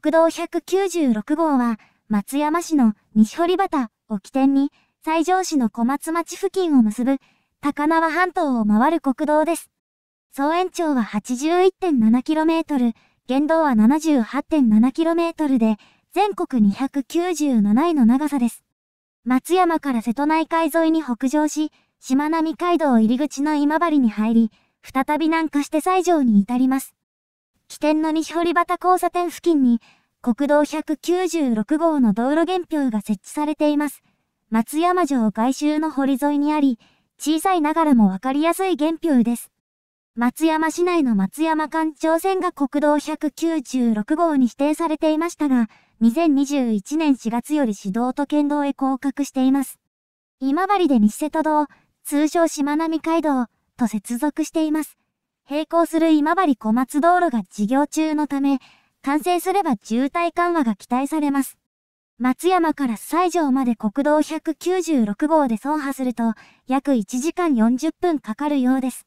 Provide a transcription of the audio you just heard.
国道196号は、松山市の西堀端を起点に、西条市の小松町付近を結ぶ、高輪半島を回る国道です。総延長は 81.7km、原道は 78.7km で、全国297位の長さです。松山から瀬戸内海沿いに北上し、しまなみ海道入り口の今治に入り、再び南下して西条に至ります。起点の西堀端交差点付近に、国道196号の道路原標が設置されています。松山城外周の堀沿いにあり、小さいながらもわかりやすい原表です。松山市内の松山環状線が国道196号に指定されていましたが、2021年4月より市道と県道へ降格しています。今治で西瀬戸道、通称しまなみ海道と接続しています。並行する今治小松道路が事業中のため、完成すれば渋滞緩和が期待されます。松山から西条まで国道196号で走破すると、約1時間40分かかるようです。